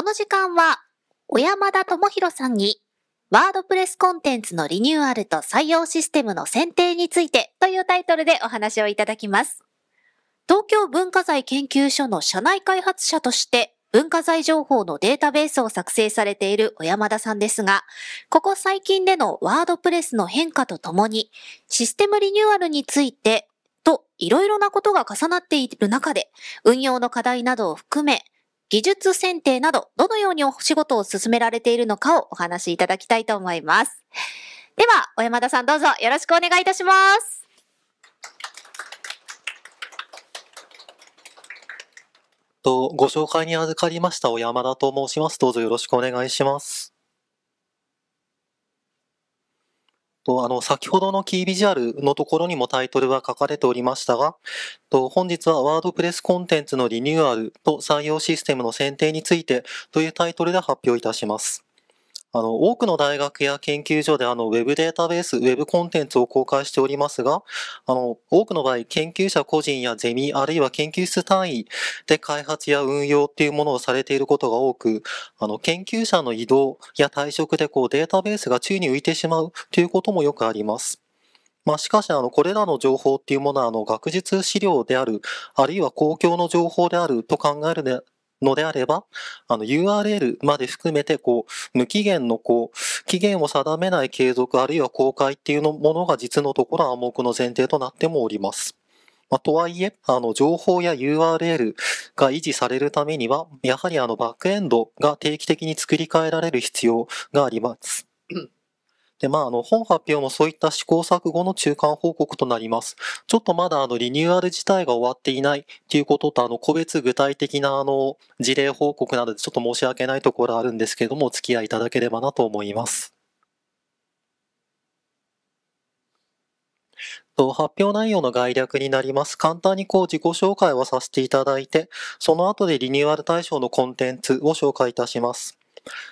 この時間は、小山田智博さんに、ワードプレスコンテンツのリニューアルと採用システムの選定についてというタイトルでお話をいただきます。東京文化財研究所の社内開発者として文化財情報のデータベースを作成されている小山田さんですが、ここ最近でのワードプレスの変化とともに、システムリニューアルについてといろいろなことが重なっている中で、運用の課題などを含め、技術選定など、どのようにお仕事を進められているのかをお話しいただきたいと思います。では、小山田さんどうぞよろしくお願いいたします。とご紹介に預かりました小山田と申します。どうぞよろしくお願いします。と、あの、先ほどのキービジュアルのところにもタイトルは書かれておりましたが、と本日はワードプレスコンテンツのリニューアルと採用システムの選定についてというタイトルで発表いたします。あの、多くの大学や研究所であの、ウェブデータベース、ウェブコンテンツを公開しておりますが、あの、多くの場合、研究者個人やゼミ、あるいは研究室単位で開発や運用っていうものをされていることが多く、あの、研究者の移動や退職でこう、データベースが宙に浮いてしまうということもよくあります。まあ、しかし、あの、これらの情報っていうものは、あの、学術資料である、あるいは公共の情報であると考えるのであれば、あの URL まで含めて、こう、無期限の、こう、期限を定めない継続あるいは公開っていうのものが実のところ暗黙の前提となってもおります。まあ、とはいえ、あの、情報や URL が維持されるためには、やはりあの、バックエンドが定期的に作り変えられる必要があります。で、まあ、あの、本発表もそういった試行錯誤の中間報告となります。ちょっとまだ、あの、リニューアル自体が終わっていないっていうことと、あの、個別具体的な、あの、事例報告などでちょっと申し訳ないところあるんですけれども、お付き合いいただければなと思います。と発表内容の概略になります。簡単にこう自己紹介をさせていただいて、その後でリニューアル対象のコンテンツを紹介いたします。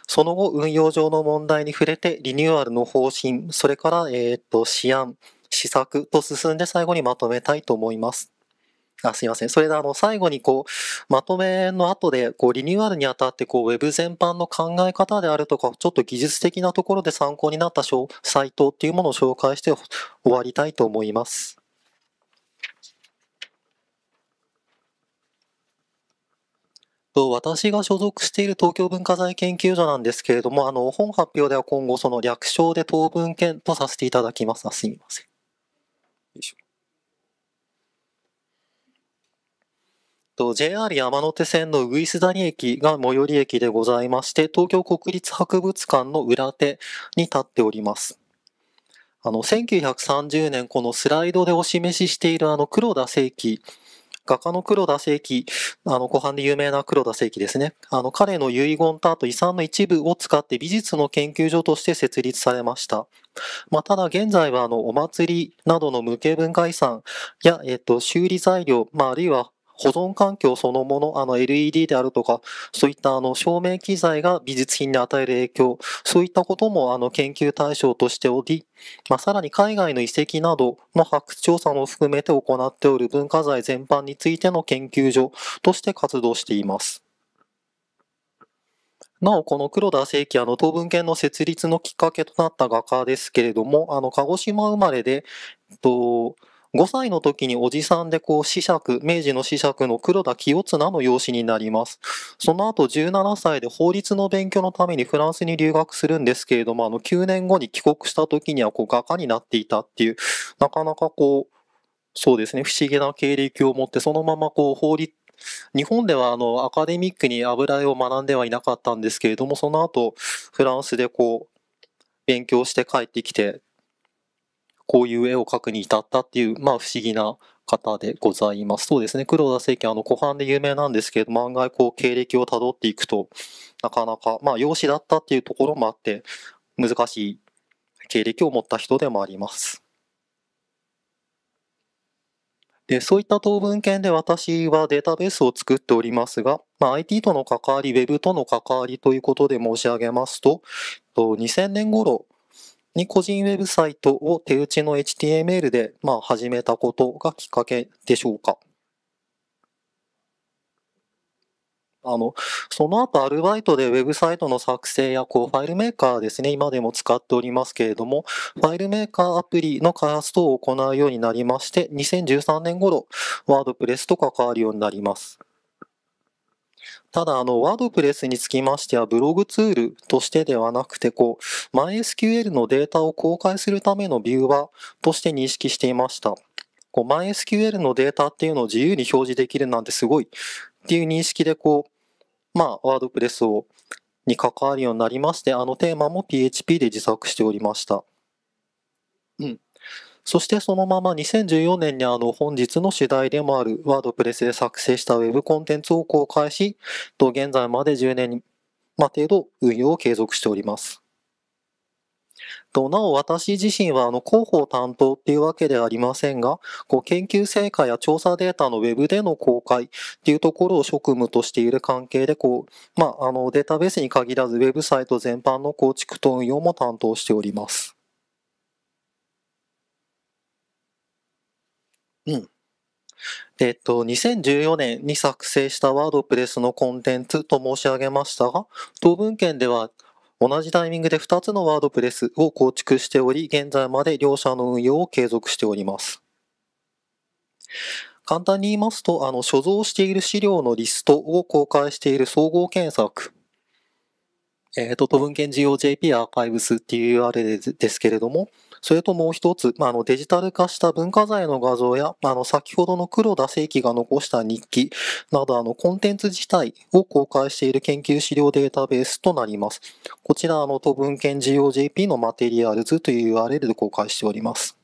その後、運用上の問題に触れて、リニューアルの方針、それから、えっ、と、試案、施策と進んで最後にまとめたいと思います。あすいません。それであの、最後にこう、まとめの後で、こう、リニューアルにあたって、こう、web 全般の考え方であるとか、ちょっと技術的なところで参考になったサイトっていうものを紹介して終わりたいと思います。私が所属している東京文化財研究所なんですけれども、あの、本発表では今後、その略称で当文献とさせていただきます。すみません。よいしょ。と JR 山手線のウイス谷駅が最寄り駅でございまして、東京国立博物館の裏手に立っております。あの、1930年このスライドでお示ししているあの黒田正規画家の黒田正規、あの、湖畔で有名な黒田正規ですね。あの、彼の遺言とあと遺産の一部を使って美術の研究所として設立されました。まあ、ただ現在はあの、お祭りなどの無形文化遺産や、えっと、修理材料、まあ、あるいは保存環境そのもの、あの LED であるとか、そういったあの照明機材が美術品に与える影響、そういったこともあの研究対象としており、まあ、さらに海外の遺跡などの発掘調査も含めて行っておる文化財全般についての研究所として活動しています。なお、この黒田正規、あの、当文献の設立のきっかけとなった画家ですけれども、あの、鹿児島生まれで、えっと、5歳の時におじさんでこう、子爵、明治の子爵の黒田清綱の養子になります。その後17歳で法律の勉強のためにフランスに留学するんですけれども、あの、9年後に帰国した時にはこう、画家になっていたっていう、なかなかこう、そうですね、不思議な経歴を持って、そのままこう、法律、日本ではあのアカデミックに油絵を学んではいなかったんですけれどもその後フランスでこう勉強して帰ってきてこういう絵を描くに至ったっていう、まあ、不思議な方でございます。そうですね、黒田政権、あの、湖畔で有名なんですけれども、案外こう、経歴をたどっていくと、なかなか、まあ、養子だったっていうところもあって、難しい経歴を持った人でもあります。で、そういった当文献で私はデータベースを作っておりますが、まあ、IT との関わり、Web との関わりということで申し上げますと、2000年頃に個人ウェブサイトを手打ちの HTML で、まあ、始めたことがきっかけでしょうか。あの、その後アルバイトでウェブサイトの作成やこうファイルメーカーですね、今でも使っておりますけれども、ファイルメーカーアプリの開発等を行うようになりまして、2013年頃、ワードプレスと関わるようになります。ただ、あの、ワードプレスにつきましては、ブログツールとしてではなくて、こう、MySQL のデータを公開するためのビューワーとして認識していました。こう、MySQL のデータっていうのを自由に表示できるなんてすごいっていう認識で、こう、まあ、ワードプレスをに関わるようになりまして、あのテーマも PHP で自作しておりました。うん。そしてそのまま2014年にあの本日の主題でもあるワードプレスで作成したウェブコンテンツを公開し、と現在まで10年程度運用を継続しております。となお私自身はあの広報担当っていうわけではありませんが、こう研究成果や調査データのウェブでの公開っていうところを職務としている関係でこう、まあ、あのデータベースに限らずウェブサイト全般の構築と運用も担当しております。えっと、2014年に作成したワードプレスのコンテンツと申し上げましたが、当文献では同じタイミングで2つのワードプレスを構築しており、現在まで両者の運用を継続しております。簡単に言いますと、あの、所蔵している資料のリストを公開している総合検索。えっ、ー、と、都文献 GOJP アーカイブスっていう URL ですけれども、それともう一つ、まあ、のデジタル化した文化財の画像や、まあ、の先ほどの黒田正規が残した日記などあのコンテンツ自体を公開している研究資料データベースとなります。こちら、の都文献 GOJP のマテリアルズという URL で公開しております。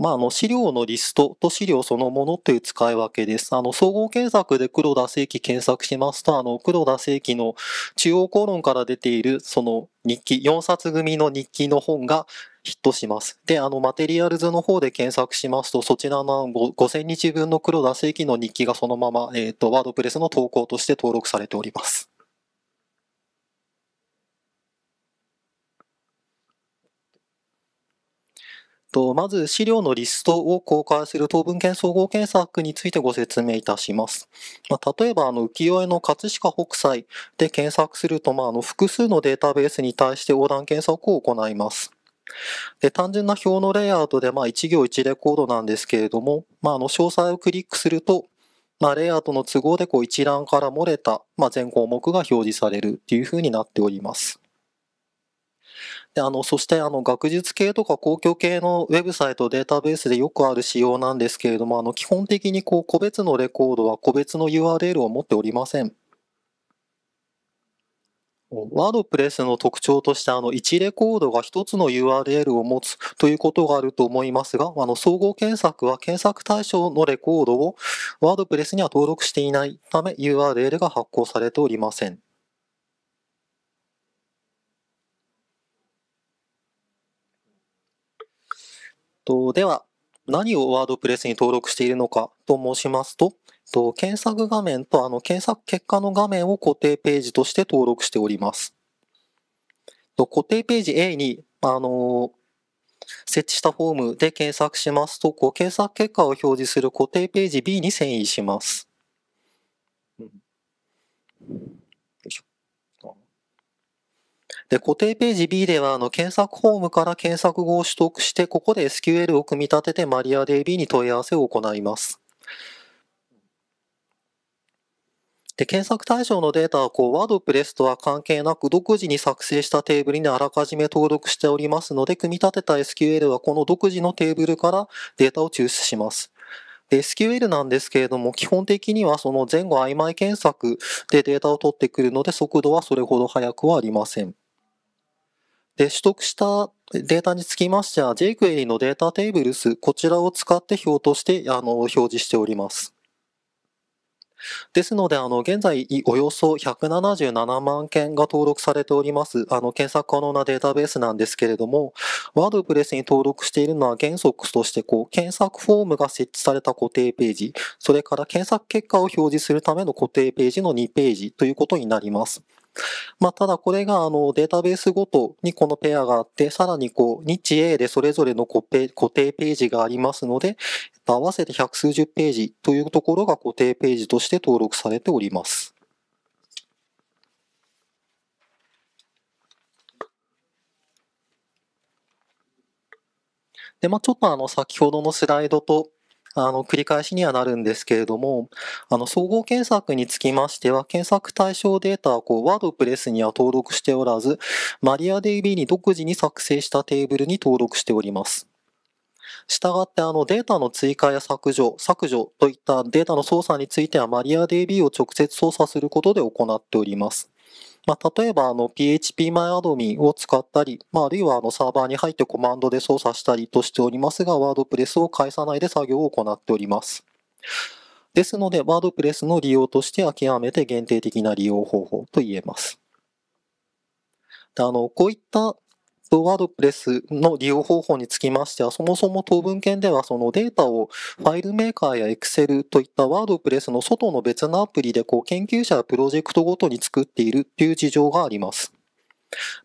まあ、あの資料のリストと資料そのものという使い分けです。あの総合検索で黒田正規検索しますと、あの黒田正規の中央コロンから出ているその日記、4冊組の日記の本がヒットします。で、あの、マテリアルズの方で検索しますと、そちらの5000日分の黒田正規の日記がそのまま、えー、と、ワードプレスの投稿として登録されております。と、まず資料のリストを公開する当分献総合検索についてご説明いたします。まあ、例えば、あの、浮世絵の葛飾北斎で検索すると、まあ、あの、複数のデータベースに対して横断検索を行います。で単純な表のレイアウトで、まあ、1行1レコードなんですけれども、まあ、あの詳細をクリックすると、まあ、レイアウトの都合でこう一覧から漏れた、まあ、全項目が表示されるというふうになっております。であのそしてあの学術系とか公共系のウェブサイトデータベースでよくある仕様なんですけれどもあの基本的にこう個別のレコードは個別の URL を持っておりません。ワードプレスの特徴としてあの1レコードが1つの URL を持つということがあると思いますがあの総合検索は検索対象のレコードをワードプレスには登録していないため URL が発行されておりません。とでは、何をワードプレスに登録しているのかと申しますと、と検索画面とあの検索結果の画面を固定ページとして登録しております。と固定ページ A に、あの設置したフォームで検索しますと、こう検索結果を表示する固定ページ B に遷移します。うんで、固定ページ B では、あの、検索フォームから検索語を取得して、ここで SQL を組み立てて MariaDB に問い合わせを行います。で、検索対象のデータは、こう、ワードプレスとは関係なく、独自に作成したテーブルにあらかじめ登録しておりますので、組み立てた SQL はこの独自のテーブルからデータを抽出します。で、SQL なんですけれども、基本的にはその前後曖昧検索でデータを取ってくるので、速度はそれほど速くはありません。で、取得したデータにつきましては、jQuery のデータテーブルス、こちらを使って表としてあの表示しております。ですので、あの、現在、およそ177万件が登録されております、あの、検索可能なデータベースなんですけれども、ワードプレスに登録しているのは原則として、こう、検索フォームが設置された固定ページ、それから検索結果を表示するための固定ページの2ページということになります。まあ、ただこれがあのデータベースごとにこのペアがあって、さらにこう、日 A でそれぞれの固定ページがありますので、合わせて百数十ページというところが固定ページとして登録されております。で、まあ、ちょっとあの、先ほどのスライドとあの繰り返しにはなるんですけれども、あの総合検索につきましては、検索対象データはこうワードプレスには登録しておらず、マリア DB に独自に作成したテーブルに登録しております。したがってあのデータの追加や削除、削除といったデータの操作についてはマリア DB を直接操作することで行っております。まあ、例えばあの PHP マイアドミ n を使ったり、まあ、あるいはあのサーバーに入ってコマンドで操作したりとしておりますが、ワードプレスを返さないで作業を行っております。ですので、ワードプレスの利用として諦極めて限定的な利用方法と言えます。あの、こういったワードプレスの利用方法につきましては、そもそも当文献ではそのデータをファイルメーカーや Excel といったワードプレスの外の別のアプリでこう研究者やプロジェクトごとに作っているという事情があります。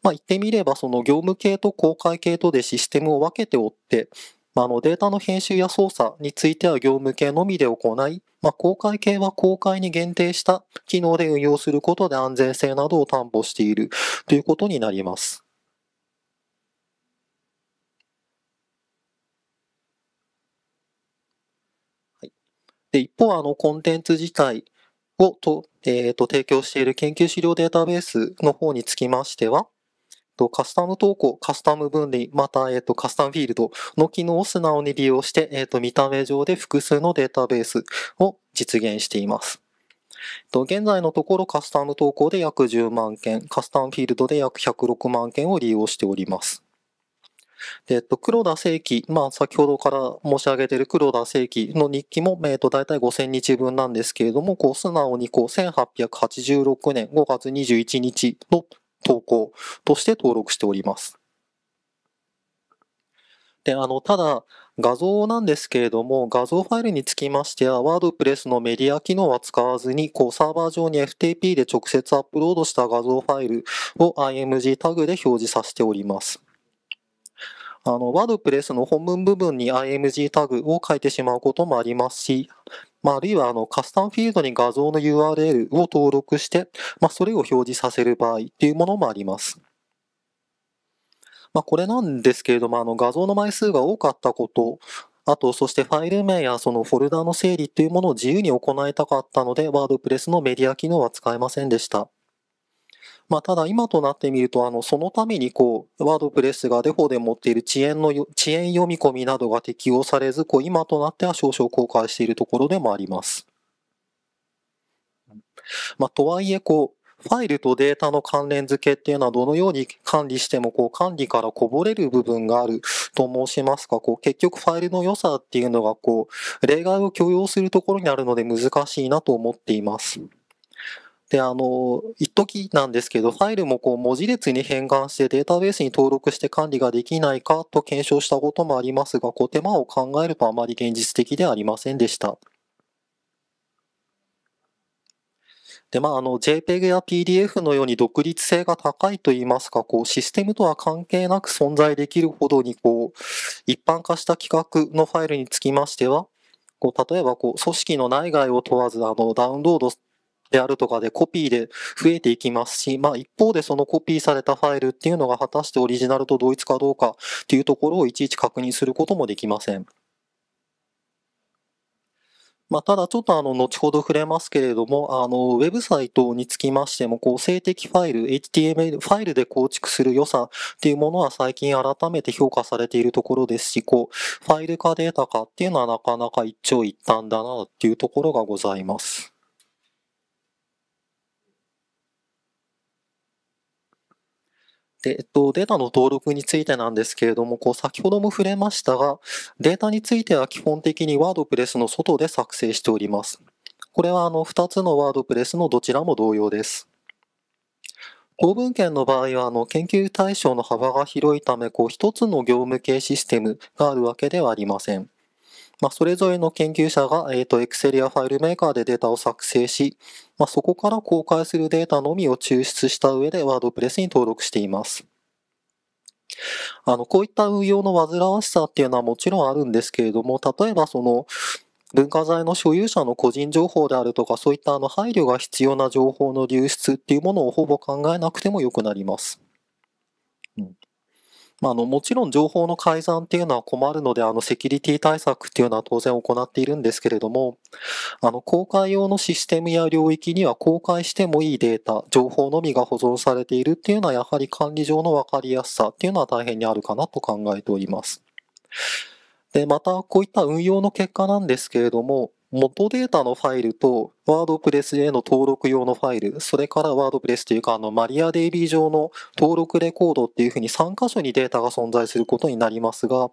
まあ、言ってみれば、その業務系と公開系とでシステムを分けておって、あのデータの編集や操作については業務系のみで行い、まあ、公開系は公開に限定した機能で運用することで安全性などを担保しているということになります。で、一方、あの、コンテンツ自体をと、えっ、ー、と、提供している研究資料データベースの方につきましては、とカスタム投稿、カスタム分類、また、えっと、カスタムフィールドの機能を素直に利用して、えっと、見た目上で複数のデータベースを実現しています。と現在のところカスタム投稿で約10万件、カスタムフィールドで約106万件を利用しております。えっと、黒田正規、まあ、先ほどから申し上げている黒田正規の日記も、えっと、大体5000日分なんですけれども、こう、素直にこう、1886年5月21日の投稿として登録しております。で、あの、ただ、画像なんですけれども、画像ファイルにつきましては、ワードプレスのメディア機能は使わずに、こう、サーバー上に FTP で直接アップロードした画像ファイルを IMG タグで表示させております。あの、ワードプレスの本文部分に IMG タグを書いてしまうこともありますし、まあ、あるいはあのカスタムフィールドに画像の URL を登録して、まあ、それを表示させる場合っていうものもあります。まあ、これなんですけれども、あの画像の枚数が多かったこと、あと、そしてファイル名やそのフォルダの整理っていうものを自由に行いたかったので、ワードプレスのメディア機能は使えませんでした。まあ、ただ今となってみると、あの、そのためにこう、ワードプレスがデフォで持っている遅延の、遅延読み込みなどが適用されず、こう、今となっては少々後悔しているところでもあります。まあ、とはいえ、こう、ファイルとデータの関連付けっていうのはどのように管理してもこう管理からこぼれる部分があると申しますか、こう結局ファイルの良さっていうのがこう例外を許容するところにあるので難しいなと思っています。で、あの、一時なんですけど、ファイルもこう文字列に変換してデータベースに登録して管理ができないかと検証したこともありますが、こう手間を考えるとあまり現実的ではありませんでした。で、まあ、あの、JPEG や PDF のように独立性が高いといいますか、こう、システムとは関係なく存在できるほどに、こう、一般化した規格のファイルにつきましては、こう例えばこう組織の内外を問わずあのダウンロードであるとかでコピーで増えていきますし、まあ一方でそのコピーされたファイルっていうのが果たしてオリジナルと同一かどうかっていうところをいちいち確認することもできません。まあ、ただちょっとあの、後ほど触れますけれども、あの、ウェブサイトにつきましても、こう、的ファイル、HTML ファイルで構築する良さっていうものは最近改めて評価されているところですし、こう、ファイル化データ化っていうのはなかなか一長一短だなっていうところがございます。で、えっと、データの登録についてなんですけれども、こう先ほども触れましたが、データについては基本的にワードプレスの外で作成しております。これはあの2つのワードプレスのどちらも同様です。公文献の場合はあの研究対象の幅が広いため、こう1つの業務系システムがあるわけではありません。まあ、それぞれの研究者が、えっ、ー、と、Excel やファイルメーカーでデータを作成し、まあ、そこから公開するデータのみを抽出した上で WordPress に登録しています。あの、こういった運用の煩わしさっていうのはもちろんあるんですけれども、例えばその、文化財の所有者の個人情報であるとか、そういったあの配慮が必要な情報の流出っていうものをほぼ考えなくてもよくなります。まあ、あのもちろん情報の改ざんっていうのは困るのであのセキュリティ対策っていうのは当然行っているんですけれどもあの公開用のシステムや領域には公開してもいいデータ情報のみが保存されているっていうのはやはり管理上の分かりやすさっていうのは大変にあるかなと考えております。でまたこういった運用の結果なんですけれども元データのファイルと、ワードプレスへの登録用のファイル、それからワードプレスというか、あの、マリアデイビー上の登録レコードっていうふうに3箇所にデータが存在することになりますが、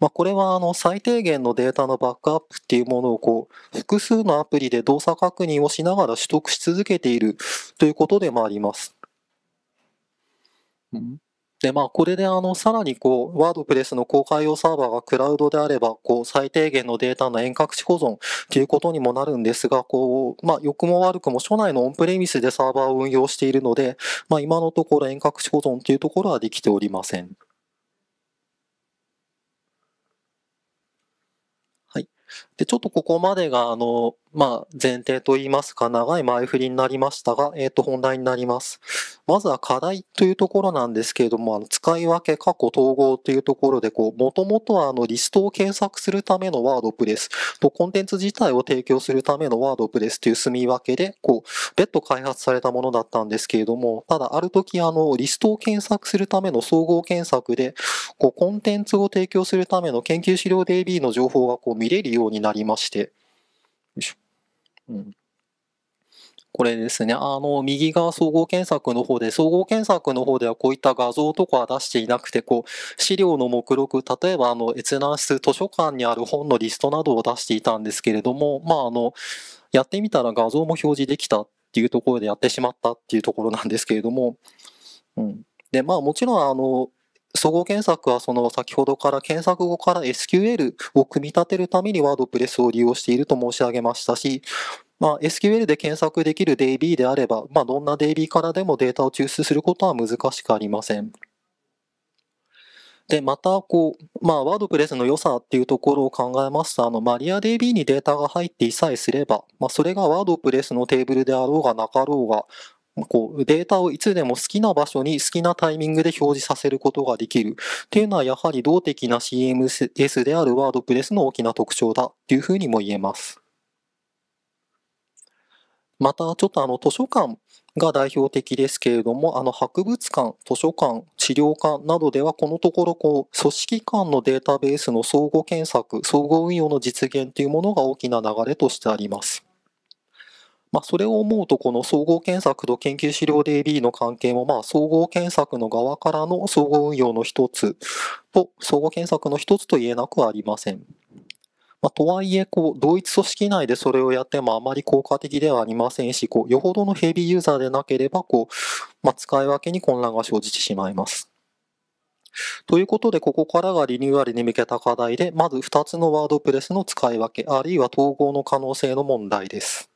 まあ、これは、あの、最低限のデータのバックアップっていうものを、こう、複数のアプリで動作確認をしながら取得し続けているということでもあります。うんで、まあ、これで、あの、さらに、こう、ワードプレスの公開用サーバーがクラウドであれば、こう、最低限のデータの遠隔地保存ということにもなるんですが、こう、まあ、良くも悪くも、所内のオンプレミスでサーバーを運用しているので、まあ、今のところ遠隔地保存というところはできておりません。で、ちょっとここまでが、あの、まあ、前提といいますか、長い前振りになりましたが、えっ、ー、と、本題になります。まずは課題というところなんですけれども、あの使い分け、過去統合というところで、こう、もともとは、あの、リストを検索するためのワードプレスと、コンテンツ自体を提供するためのワードプレスという住み分けで、こう、別途開発されたものだったんですけれども、ただ、ある時、あの、リストを検索するための総合検索で、こう、コンテンツを提供するための研究資料 DB の情報が、こう、見れるようになりまして、しうん、これですね、あの、右側総合検索の方で、総合検索の方ではこういった画像とかは出していなくて、こう、資料の目録、例えばあの、閲覧室図書館にある本のリストなどを出していたんですけれども、まああの、やってみたら画像も表示できたっていうところでやってしまったっていうところなんですけれども、うん。で、まあもちろんあの、総合検索はその先ほどから検索後から SQL を組み立てるためにワードプレスを利用していると申し上げましたし、まあ、SQL で検索できる DB であれば、まあ、どんな DB からでもデータを抽出することは難しくありません。で、また、こう、まあ、ワードプレスの良さっていうところを考えますと、あの、マリア DB にデータが入っていさえすれば、まあ、それがワードプレスのテーブルであろうがなかろうが、こうデータをいつでも好きな場所に好きなタイミングで表示させることができるっていうのはやはり動的な CMS であるワードプレスの大きな特徴だというふうにも言えます。またちょっとあの図書館が代表的ですけれども、あの博物館、図書館、資料館などではこのところこう組織間のデータベースの相互検索、相互運用の実現というものが大きな流れとしてあります。まあ、それを思うと、この総合検索と研究資料 DB の関係も、まあ、総合検索の側からの総合運用の一つと、総合検索の一つと言えなくはありません。まあ、とはいえ、こう、同一組織内でそれをやってもあまり効果的ではありませんし、こう、よほどのヘビーユーザーでなければ、こう、まあ、使い分けに混乱が生じてしまいます。ということで、ここからがリニューアルに向けた課題で、まず2つのワードプレスの使い分け、あるいは統合の可能性の問題です。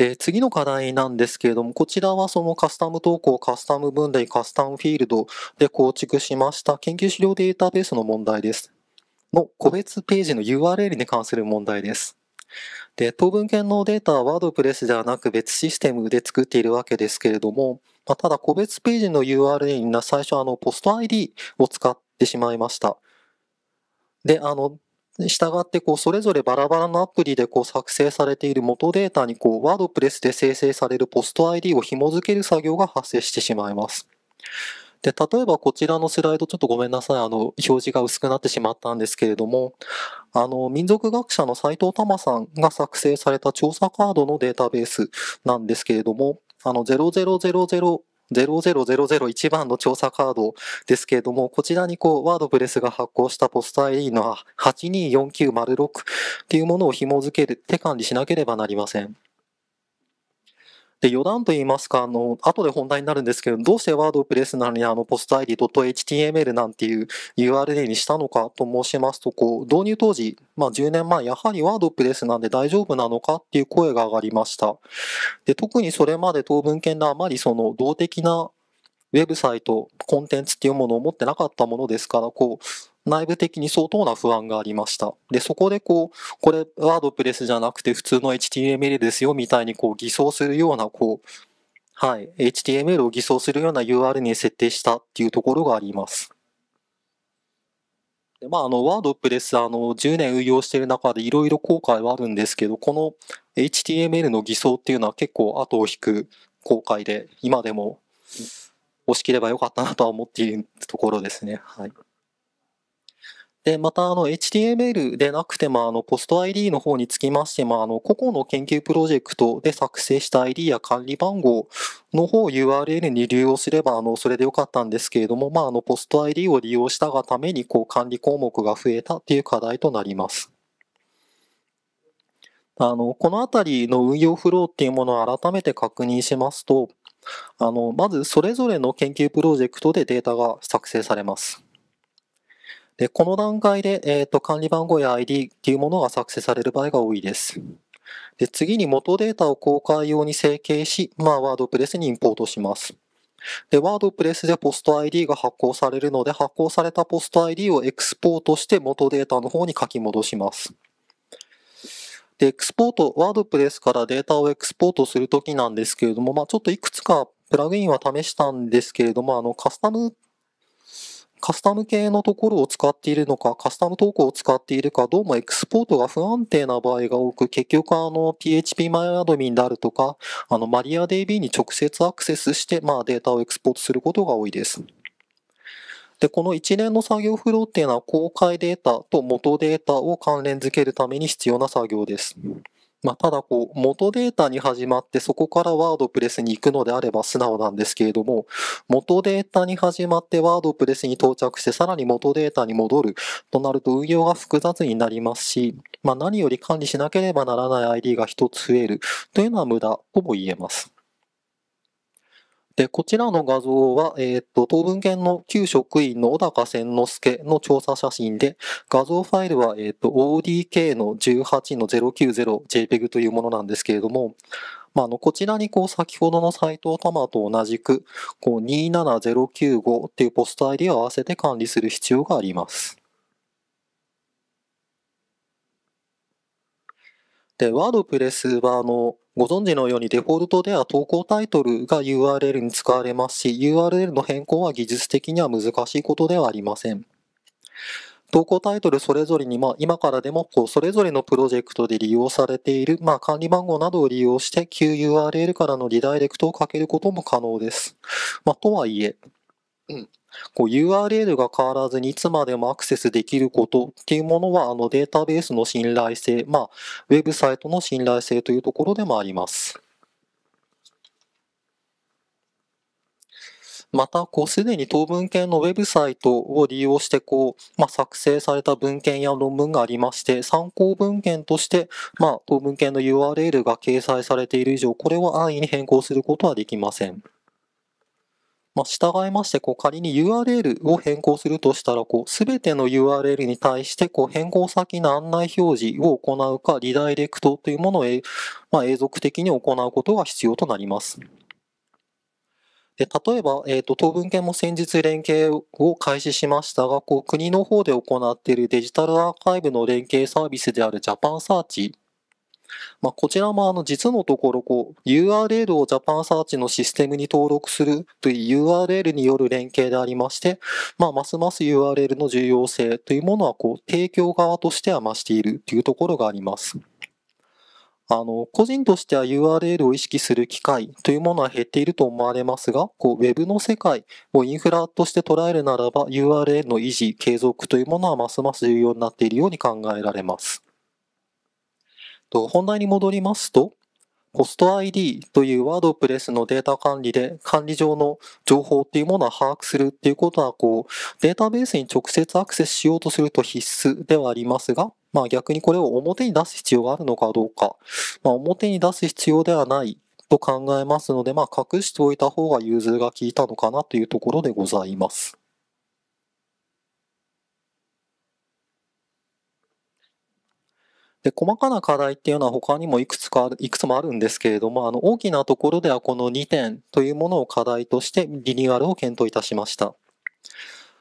で、次の課題なんですけれども、こちらはそのカスタム投稿、カスタム分類、カスタムフィールドで構築しました研究資料データベースの問題です。の個別ページの URL に関する問題です。で、当文献のデータはワードプレスではなく別システムで作っているわけですけれども、まあ、ただ個別ページの URL に最初あのポスト ID を使ってしまいました。で、あの、従ってこうそれぞれバラバラのアプリでこう作成されている元データにこうワードプレスで生成されるポスト ID を紐付ける作業が発生してしまいます。で例えばこちらのスライドちょっとごめんなさいあの表示が薄くなってしまったんですけれどもあの民族学者の斎藤玉さんが作成された調査カードのデータベースなんですけれどもあの0000 00001番の調査カードですけれども、こちらにこう、ワードプレスが発行したポスト ID の824906っていうものを紐付けて管理しなければなりません。で、余談と言いますか、あの、後で本題になるんですけど、どうしてワードプレスなのにあの、ポスト ID.html なんていう URL にしたのかと申しますと、こう、導入当時、まあ10年前、やはりワードプレスなんで大丈夫なのかっていう声が上がりました。で、特にそれまで当文献であまりその、動的なウェブサイト、コンテンツっていうものを持ってなかったものですから、こう、内部的に相当な不安がありました。で、そこでこう、これ、ワードプレスじゃなくて普通の HTML ですよ、みたいにこう、偽装するような、こう、はい、HTML を偽装するような URL に設定したっていうところがあります。でまあ、あの、ワードプレス、あの、10年運用している中でいろいろ後悔はあるんですけど、この HTML の偽装っていうのは結構後を引く後悔で、今でもし式ればよかったなとは思っているところですね。はい。で、また、あの、HTML でなくても、あの、ポスト ID の方につきまして、まあ、あの、個々の研究プロジェクトで作成した ID や管理番号の方を URL に利用すれば、あの、それでよかったんですけれども、まあ、あの、ポスト ID を利用したがために、こう、管理項目が増えたっていう課題となります。あの、このあたりの運用フローっていうものを改めて確認しますと、あのまずそれぞれの研究プロジェクトでデータが作成されます。でこの段階で、えーと、管理番号や ID っていうものが作成される場合が多いです。で次に元データを公開用に整形し、まあ、ワードプレスにインポートします。で、ワードプレスでポスト ID が発行されるので、発行されたポスト ID をエクスポートして元データの方に書き戻します。で、エクスポート、ワードプレスからデータをエクスポートするときなんですけれども、まあ、ちょっといくつかプラグインは試したんですけれども、あの、カスタム、カスタム系のところを使っているのか、カスタム投稿を使っているか、どうもエクスポートが不安定な場合が多く、結局あの PHP マイアドミンであるとか、あのマリア DB に直接アクセスして、まあデータをエクスポートすることが多いです。で、この一連の作業フローっていうのは公開データと元データを関連づけるために必要な作業です。まあ、ただこう、元データに始まってそこからワードプレスに行くのであれば素直なんですけれども、元データに始まってワードプレスに到着してさらに元データに戻るとなると運用が複雑になりますし、まあ、何より管理しなければならない ID が一つ増えるというのは無駄とも言えます。で、こちらの画像は、えっ、と、当文献の旧職員の小高千之助の調査写真で、画像ファイルは、えっ、ー、と、ODK の18の 090JPEG というものなんですけれども、まあ、あの、こちらに、こう、先ほどの斎藤玉と同じく、こう、27095っていうポスト ID を合わせて管理する必要があります。で、ワードプレスは、あの、ご存知のようにデフォルトでは投稿タイトルが URL に使われますし、URL の変更は技術的には難しいことではありません。投稿タイトルそれぞれに、まあ、今からでもこうそれぞれのプロジェクトで利用されている、まあ、管理番号などを利用して QURL からのリダイレクトをかけることも可能です。まあ、とはいえ、うん、こう URL が変わらずにいつまでもアクセスできることっていうものはあのデータベースの信頼性、まあ、ウェブサイトの信頼性というところでもあります。また、こう、すでに当文献のウェブサイトを利用して、こう、まあ、作成された文献や論文がありまして、参考文献として、まあ、当文献の URL が掲載されている以上、これは安易に変更することはできません。まあ、従いまして、こう、仮に URL を変更するとしたら、こう、すべての URL に対して、こう、変更先の案内表示を行うか、リダイレクトというものを、まあ、永続的に行うことが必要となります。で例えば、えーと、当分研も先日連携を開始しましたがこう国の方で行っているデジタルアーカイブの連携サービスであるジャパンサーチまあ、こちらもあの実のところこう URL を JapanSearch のシステムに登録するという URL による連携でありまして、まあ、ますます URL の重要性というものはこう提供側としては増しているというところがあります。あの、個人としては URL を意識する機会というものは減っていると思われますが、こう、ウェブの世界をインフラとして捉えるならば、URL の維持、継続というものはますます重要になっているように考えられます。と本題に戻りますと、コスト ID というワードプレスのデータ管理で管理上の情報っていうものを把握するっていうことはこうデータベースに直接アクセスしようとすると必須ではありますが、まあ、逆にこれを表に出す必要があるのかどうか、まあ、表に出す必要ではないと考えますので、まあ、隠しておいた方が融通が効いたのかなというところでございます。で細かな課題っていうのは他にもいくつかいくつもあるんですけれどもあの大きなところではこの2点というものを課題としてリニューアルを検討いたしました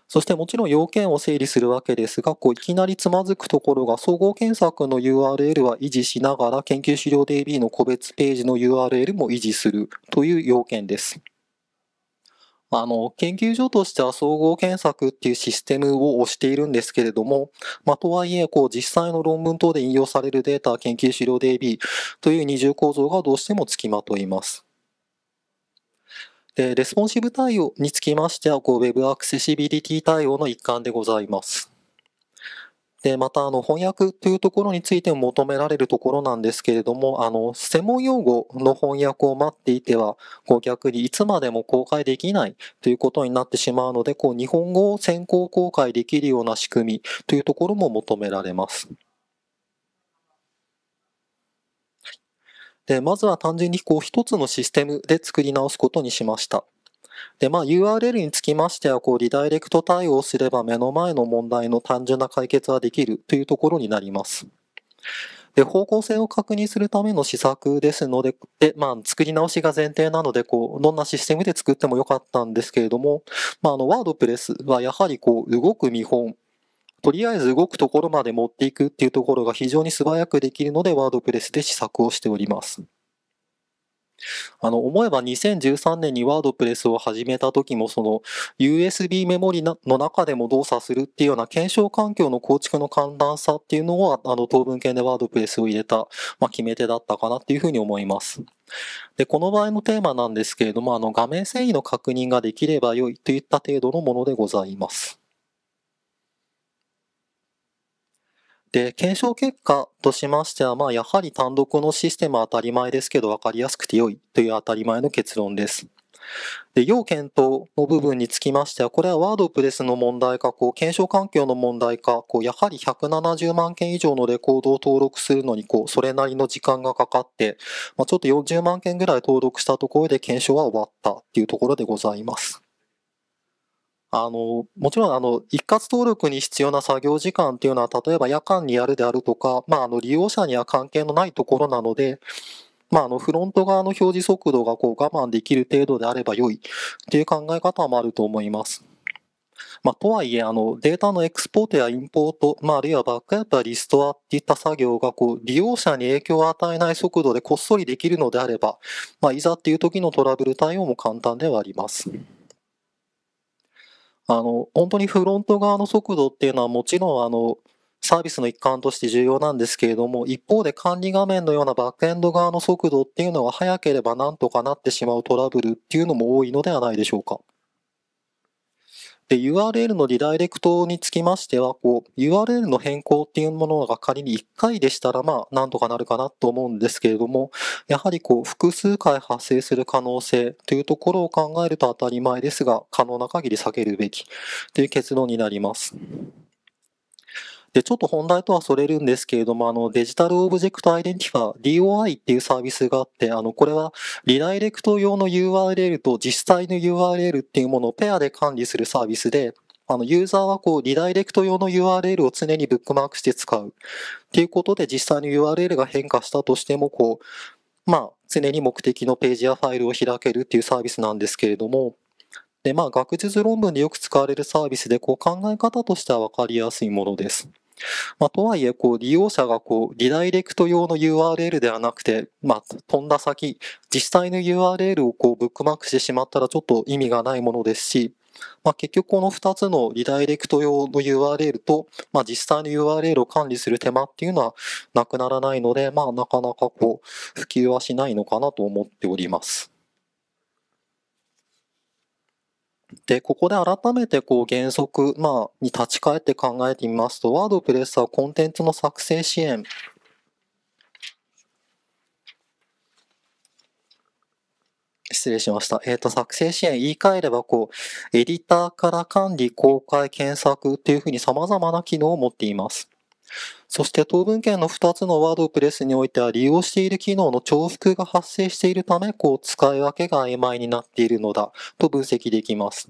そしてもちろん要件を整理するわけですがこういきなりつまずくところが総合検索の URL は維持しながら研究資料 DB の個別ページの URL も維持するという要件ですあの、研究所としては総合検索っていうシステムを推しているんですけれども、まあ、とはいえ、こう、実際の論文等で引用されるデータ、研究資料 DB という二重構造がどうしても付きまといます。で、レスポンシブ対応につきましては、こう、Web アクセシビリティ対応の一環でございます。で、また、あの、翻訳というところについても求められるところなんですけれども、あの、専門用語の翻訳を待っていては、こう逆にいつまでも公開できないということになってしまうので、こう、日本語を先行公開できるような仕組みというところも求められます。で、まずは単純にこう一つのシステムで作り直すことにしました。で、まあ、URL につきましては、こう、リダイレクト対応すれば目の前の問題の単純な解決はできるというところになります。で、方向性を確認するための施策ですので、で、まあ、作り直しが前提なので、こう、どんなシステムで作ってもよかったんですけれども、まあ、あの、ワードプレスはやはりこう、動く見本、とりあえず動くところまで持っていくっていうところが非常に素早くできるので、ワードプレスで試作をしております。あの思えば2013年にワードプレスを始めた時もその USB メモリの中でも動作するっていうような検証環境の構築の簡単さっていうのはあの当分献でワードプレスを入れた、まあ、決め手だったかなっていうふうに思います。でこの場合のテーマなんですけれどもあの画面遷移の確認ができれば良いといった程度のものでございます。で、検証結果としましては、まあ、やはり単独のシステムは当たり前ですけど、分かりやすくて良いという当たり前の結論です。で、要検討の部分につきましては、これはワードプレスの問題か、こう、検証環境の問題か、こう、やはり170万件以上のレコードを登録するのに、こう、それなりの時間がかかって、まあ、ちょっと40万件ぐらい登録したところで検証は終わったっていうところでございます。あの、もちろん、あの、一括登録に必要な作業時間っていうのは、例えば夜間にやるであるとか、まあ、あの、利用者には関係のないところなので、まあ、あの、フロント側の表示速度がこう我慢できる程度であれば良いっていう考え方もあると思います。まあ、とはいえ、あの、データのエクスポートやインポート、まあ、あるいはバックアップやリストアっていった作業が、こう、利用者に影響を与えない速度でこっそりできるのであれば、まあ、いざっていう時のトラブル対応も簡単ではあります。あの、本当にフロント側の速度っていうのはもちろんあの、サービスの一環として重要なんですけれども、一方で管理画面のようなバックエンド側の速度っていうのが速ければなんとかなってしまうトラブルっていうのも多いのではないでしょうか。で、URL のリダイレクトにつきましては、こう、URL の変更っていうものが仮に1回でしたら、まあ、なんとかなるかなと思うんですけれども、やはりこう、複数回発生する可能性というところを考えると当たり前ですが、可能な限り避けるべきという結論になります。で、ちょっと本題とはそれるんですけれども、あの、デジタルオブジェクトアイデンティファー、DOI っていうサービスがあって、あの、これはリダイレクト用の URL と実際の URL っていうものをペアで管理するサービスで、あの、ユーザーはこう、リダイレクト用の URL を常にブックマークして使う。っていうことで、実際の URL が変化したとしても、こう、まあ、常に目的のページやファイルを開けるっていうサービスなんですけれども、で、まあ、学術論文でよく使われるサービスで、こう、考え方としては分かりやすいものです。まあ、とはいえ、こう、利用者がこう、リダイレクト用の URL ではなくて、まあ、飛んだ先、実際の URL をこう、ブックマークしてしまったらちょっと意味がないものですし、まあ、結局この2つのリダイレクト用の URL と、まあ、実際の URL を管理する手間っていうのはなくならないので、まあ、なかなかこう、普及はしないのかなと思っております。で、ここで改めてこう原則、まあ、に立ち返って考えてみますと、ワードプレスはコンテンツの作成支援失礼しました。えっ、ー、と、作成支援言い換えれば、こう、エディターから管理、公開、検索っていうふうに様々な機能を持っています。そして当文献の2つのワードプレスにおいては利用している機能の重複が発生しているため、こう使い分けが曖昧になっているのだと分析できます。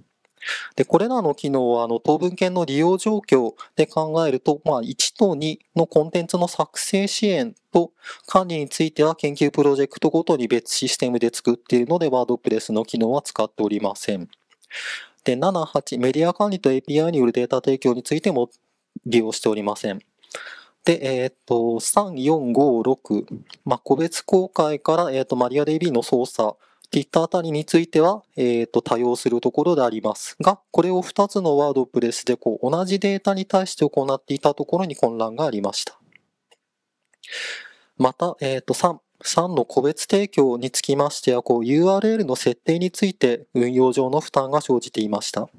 で、これらの機能は、あの、当文献の利用状況で考えると、まあ、1と2のコンテンツの作成支援と管理については研究プロジェクトごとに別システムで作っているので、ワードプレスの機能は使っておりません。で、7、8、メディア管理と API によるデータ提供についても利用しておりません。で、えっ、と、3、4、5、6、まあ、個別公開から、えっ、と、マリア DB の操作 Twitter あたりについては、えっ、と、多用するところでありますが、これを2つのワードプレスで、こう、同じデータに対して行っていたところに混乱がありました。また、えっ、と、3、3の個別提供につきましては、こう、URL の設定について運用上の負担が生じていました。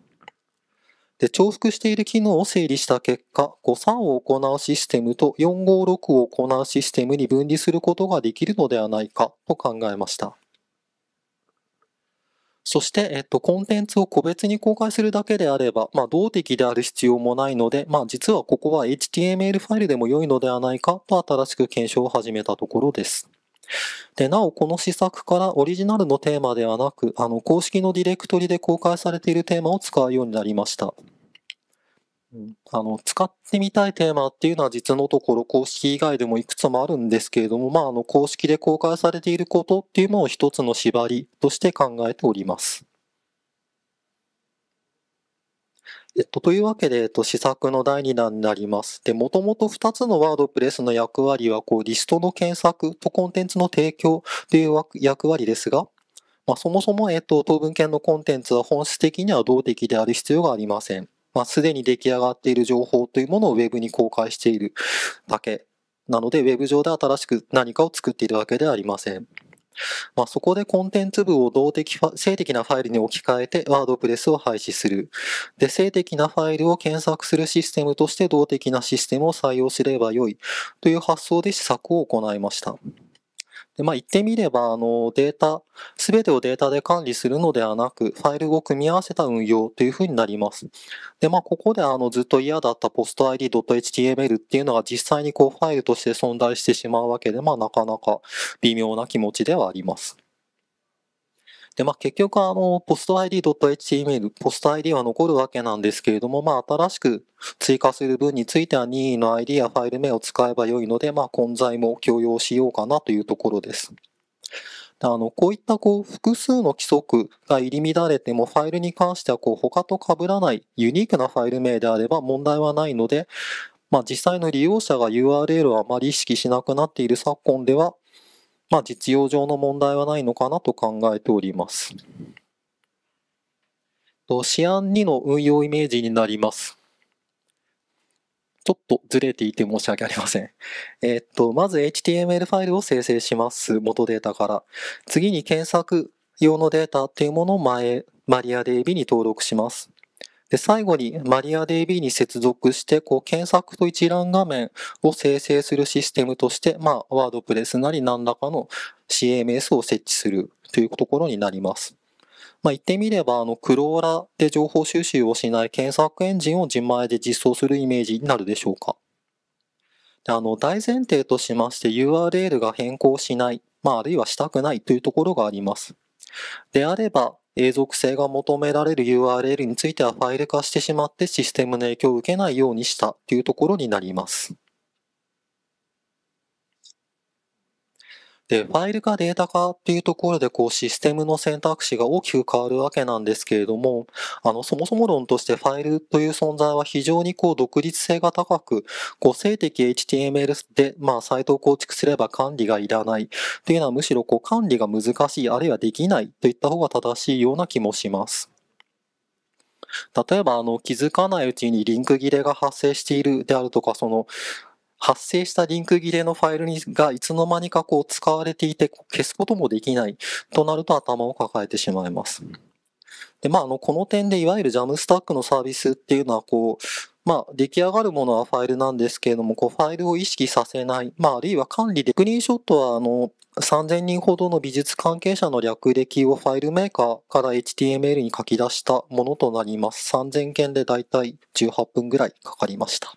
で、重複している機能を整理した結果、53を行うシステムと456を行うシステムに分離することができるのではないかと考えました。そして、えっと、コンテンツを個別に公開するだけであれば、まあ、動的である必要もないので、まあ、実はここは HTML ファイルでも良いのではないかと新しく検証を始めたところです。で、なおこの施策からオリジナルのテーマではなく、あの、公式のディレクトリで公開されているテーマを使うようになりました。あの、使ってみたいテーマっていうのは実のところ公式以外でもいくつもあるんですけれども、まあ、あの、公式で公開されていることっていうのを一つの縛りとして考えております。えっと、というわけで、えっと、試作の第2弾になります。で、もともと2つのワードプレスの役割は、こう、リストの検索とコンテンツの提供という役割ですが、まあ、そもそも、えっと、当文献のコンテンツは本質的には動的である必要がありません。まあ、すでに出来上がっている情報というものを Web に公開しているだけ。なので、Web 上で新しく何かを作っているわけではありません。まあ、そこでコンテンツ部を動的性的なファイルに置き換えてワードプレスを廃止する。で、性的なファイルを検索するシステムとして動的なシステムを採用すればよいという発想で施策を行いました。でまあ、言ってみれば、あの、データ、すべてをデータで管理するのではなく、ファイルを組み合わせた運用というふうになります。で、まあ、ここで、あの、ずっと嫌だった postid.html っていうのが実際にこう、ファイルとして存在してしまうわけで、まあ、なかなか微妙な気持ちではあります。で、まあ、結局、あの、ポスト i d h t m l ポスト i d は残るわけなんですけれども、まあ、新しく追加する分については任意の ID やファイル名を使えば良いので、まあ、混在も許容しようかなというところです。あの、こういったこう、複数の規則が入り乱れても、ファイルに関してはこう、他と被らないユニークなファイル名であれば問題はないので、まあ、実際の利用者が URL をあまり意識しなくなっている昨今では、まあ、実用上の問題はないのかなと考えております。と、試案2の運用イメージになります。ちょっとずれていて申し訳ありません。えっと、まず HTML ファイルを生成します。元データから。次に検索用のデータっていうものを前、マリア DB に登録します。で、最後に MariaDB に接続して、こう、検索と一覧画面を生成するシステムとして、まあ、ワードプレスなり何らかの CMS を設置するというところになります。まあ、言ってみれば、あの、クローラで情報収集をしない検索エンジンを自前で実装するイメージになるでしょうか。あの、大前提としまして URL が変更しない、まあ、あるいはしたくないというところがあります。であれば、永続性が求められる URL についてはファイル化してしまってシステムの影響を受けないようにしたというところになります。で、ファイルかデータかっていうところで、こう、システムの選択肢が大きく変わるわけなんですけれども、あの、そもそも論としてファイルという存在は非常にこう、独立性が高く、個性的 HTML で、まあ、サイトを構築すれば管理がいらないというのは、むしろこう、管理が難しい、あるいはできないといった方が正しいような気もします。例えば、あの、気づかないうちにリンク切れが発生しているであるとか、その、発生したリンク切れのファイルがいつの間にかこう使われていて消すこともできないとなると頭を抱えてしまいます。で、まあ、あの、この点でいわゆる Jamstack のサービスっていうのはこう、まあ、出来上がるものはファイルなんですけれども、こうファイルを意識させない、まあ、あるいは管理で、クリーンショットはあの3000人ほどの美術関係者の略歴をファイルメーカーから HTML に書き出したものとなります。3000件でだいたい18分ぐらいかかりました。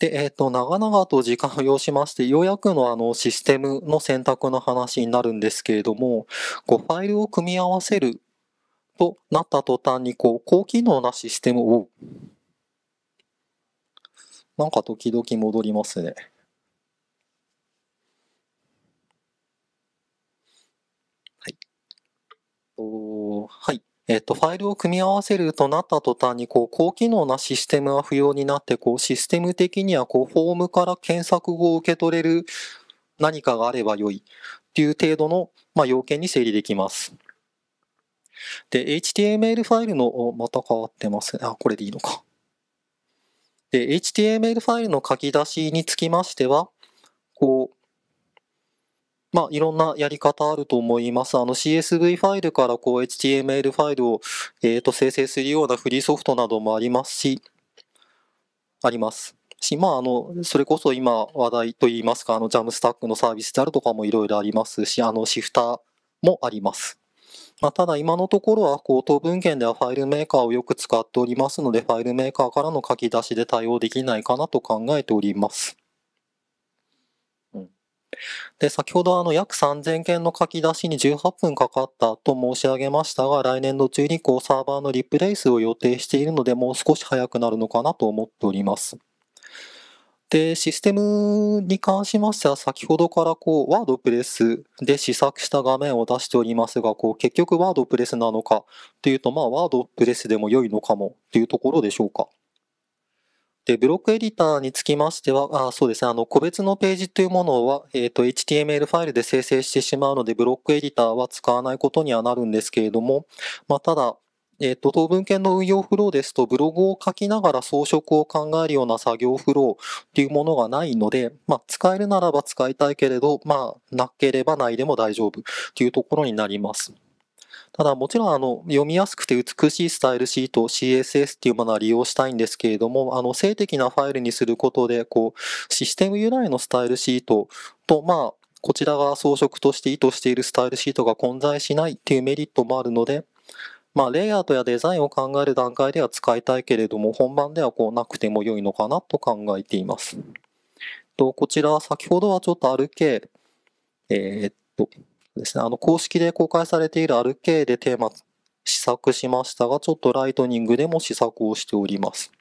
で、えっ、ー、と、長々と時間を要しまして、ようやくのあのシステムの選択の話になるんですけれども、こうファイルを組み合わせるとなった途端に、こう、高機能なシステムを、なんか時々戻りますね。はい。おはい。えっと、ファイルを組み合わせるとなった途端に、こう、高機能なシステムは不要になって、こう、システム的には、こう、フォームから検索を受け取れる何かがあれば良いっていう程度の、まあ、要件に整理できます。で、HTML ファイルの、また変わってます。あ、これでいいのか。で、HTML ファイルの書き出しにつきましては、こう、まあ、いろんなやり方あると思います。あの CSV ファイルからこう HTML ファイルを、えー、と生成するようなフリーソフトなどもありますし、あります。し、まあ、あの、それこそ今話題といいますか、あの、ジャムスタックのサービスであるとかもいろいろありますし、あの、シフターもあります。まあ、ただ今のところは、高等文献ではファイルメーカーをよく使っておりますので、ファイルメーカーからの書き出しで対応できないかなと考えております。で、先ほどあの約3000件の書き出しに18分かかったと申し上げましたが、来年度中にこうサーバーのリプレイスを予定しているので、もう少し早くなるのかなと思っております。で、システムに関しましては、先ほどからこう、ワードプレスで試作した画面を出しておりますが、こう、結局ワードプレスなのかというと、まあ、ワードプレスでも良いのかもというところでしょうか。で、ブロックエディターにつきましては、あそうですね、あの、個別のページというものは、えっ、ー、と、HTML ファイルで生成してしまうので、ブロックエディターは使わないことにはなるんですけれども、まあ、ただ、えっ、ー、と、当文献の運用フローですと、ブログを書きながら装飾を考えるような作業フローっていうものがないので、まあ、使えるならば使いたいけれど、まあ、なければないでも大丈夫というところになります。ただもちろんあの読みやすくて美しいスタイルシート CSS っていうものは利用したいんですけれどもあの性的なファイルにすることでこうシステム由来のスタイルシートとまあこちらが装飾として意図しているスタイルシートが混在しないっていうメリットもあるのでまあレイアウトやデザインを考える段階では使いたいけれども本番ではこうなくても良いのかなと考えています。とこちら先ほどはちょっと歩けえー、っとですね、あの公式で公開されている RK でテーマ試作しましたが、ちょっとライトニングでも試作をしております。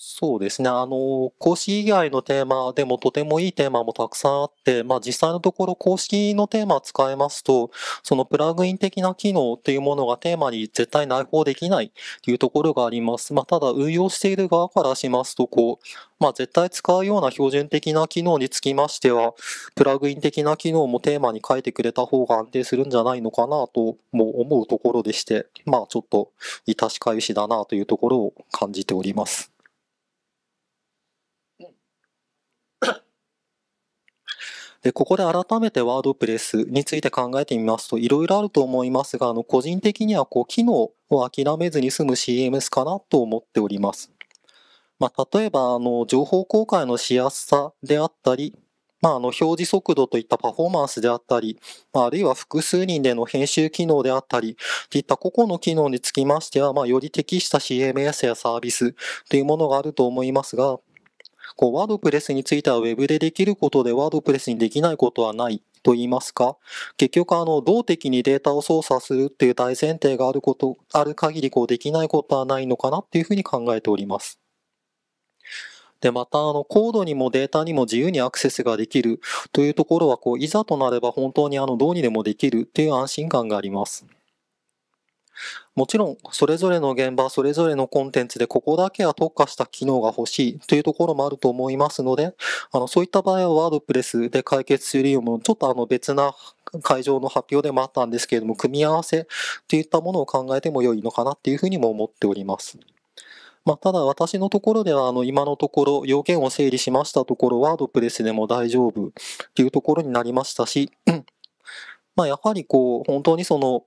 そうですね。あの、公式以外のテーマでもとてもいいテーマもたくさんあって、まあ実際のところ公式のテーマ使えますと、そのプラグイン的な機能っていうものがテーマに絶対内包できないっていうところがあります。まあただ運用している側からしますと、こう、まあ絶対使うような標準的な機能につきましては、プラグイン的な機能もテーマに書いてくれた方が安定するんじゃないのかなとも思うところでして、まあちょっと致しかゆしだなというところを感じております。で、ここで改めてワードプレスについて考えてみますと、いろいろあると思いますが、あの、個人的には、こう、機能を諦めずに済む CMS かなと思っております。まあ、例えば、あの、情報公開のしやすさであったり、まあ、あの、表示速度といったパフォーマンスであったり、あるいは複数人での編集機能であったり、といった個々の機能につきましては、まあ、より適した CMS やサービスというものがあると思いますが、こう、ワードプレスについては Web でできることでワードプレスにできないことはないと言いますか、結局あの、動的にデータを操作するっていう大前提があること、ある限りこうできないことはないのかなっていうふうに考えております。で、また、あの、コードにもデータにも自由にアクセスができるというところは、こう、いざとなれば本当にあの、どうにでもできるっていう安心感があります。もちろん、それぞれの現場、それぞれのコンテンツで、ここだけは特化した機能が欲しいというところもあると思いますので、あの、そういった場合はワードプレスで解決するよりも、ちょっとあの別な会場の発表でもあったんですけれども、組み合わせといったものを考えても良いのかなっていうふうにも思っております。まあ、ただ私のところではあの今のところ要件を整理しましたところワードプレスでも大丈夫というところになりましたし、まあ、やはりこう本当にその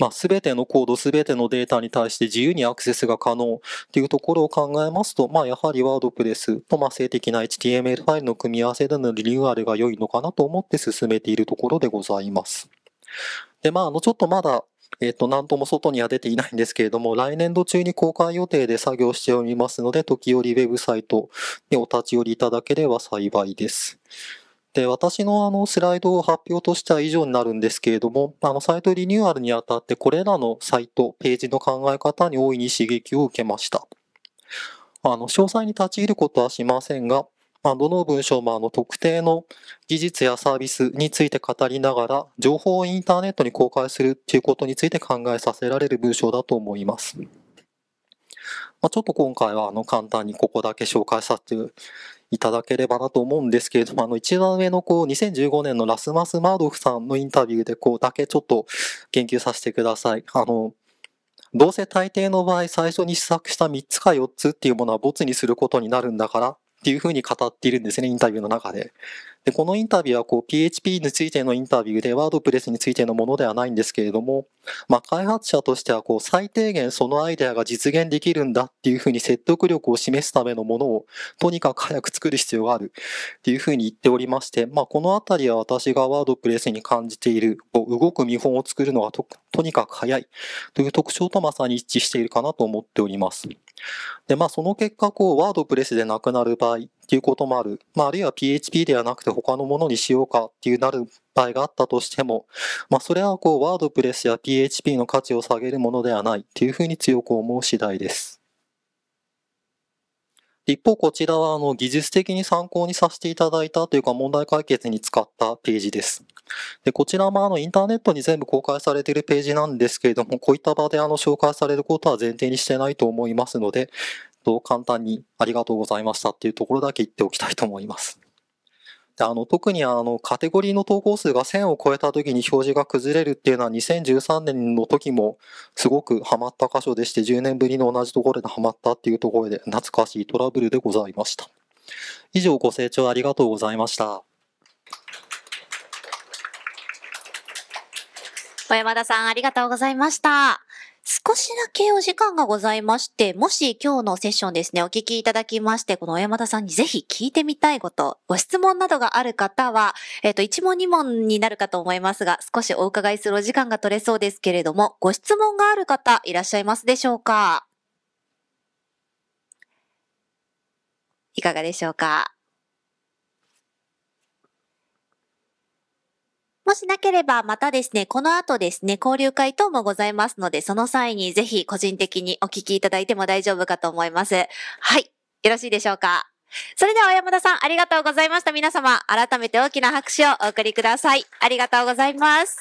まあ、全てのコード、全てのデータに対して自由にアクセスが可能というところを考えますと、まあ、やはりワードプレスと、まあ、性的な HTML ファイルの組み合わせでのリニューアルが良いのかなと思って進めているところでございます。で、まあ、あの、ちょっとまだえっ、と、なんとも外には出ていないんですけれども、来年度中に公開予定で作業しておりますので、時折ウェブサイトにお立ち寄りいただければ幸いです。で、私のあのスライドを発表としては以上になるんですけれども、あのサイトリニューアルにあたってこれらのサイト、ページの考え方に大いに刺激を受けました。あの、詳細に立ち入ることはしませんが、まあ、どの文章もあの特定の技術やサービスについて語りながら、情報をインターネットに公開するということについて考えさせられる文章だと思います。まあ、ちょっと今回はあの簡単にここだけ紹介させていただければなと思うんですけれども、あの、一番上のこう、2015年のラスマス・マードフさんのインタビューでこう、だけちょっと言及させてください。あの、どうせ大抵の場合、最初に試作した3つか4つっていうものはボツにすることになるんだからっていうふうに語っているんですね、インタビューの中で。でこのインタビューはこう PHP についてのインタビューでワードプレスについてのものではないんですけれども、まあ、開発者としてはこう最低限そのアイデアが実現できるんだっていうふうに説得力を示すためのものをとにかく早く作る必要があるっていうふうに言っておりまして、まあ、このあたりは私がワードプレスに感じているこう動く見本を作るのがととにかく早いという特徴とまさに一致しているかなと思っております。でまあ、その結果こうワードプレスでなくなる場合ていうこともある。まあ、あるいは PHP ではなくて他のものにしようかっていうなる場合があったとしても、まあ、それはこう、ワードプレスや PHP の価値を下げるものではないっていうふうに強く思う次第です。一方、こちらはあの技術的に参考にさせていただいたというか問題解決に使ったページです。でこちらもあのインターネットに全部公開されているページなんですけれども、こういった場であの紹介されることは前提にしてないと思いますので、と簡単にありがとうございましたっていうところだけ言っておきたいと思います。であの特にあのカテゴリーの投稿数が1000を超えた時に表示が崩れるっていうのは2013年の時もすごくハマった箇所でして10年ぶりの同じところでハマったっていうところで懐かしいトラブルでございました。以上ご清聴ありがとうございました。小山田さんありがとうございました。少しだけお時間がございまして、もし今日のセッションですね、お聞きいただきまして、この小山田さんにぜひ聞いてみたいこと、ご質問などがある方は、えっ、ー、と、1問2問になるかと思いますが、少しお伺いするお時間が取れそうですけれども、ご質問がある方いらっしゃいますでしょうかいかがでしょうかもしなければ、またですね、この後ですね、交流会等もございますので、その際にぜひ個人的にお聞きいただいても大丈夫かと思います。はい。よろしいでしょうかそれでは山田さん、ありがとうございました。皆様、改めて大きな拍手をお送りください。ありがとうございます。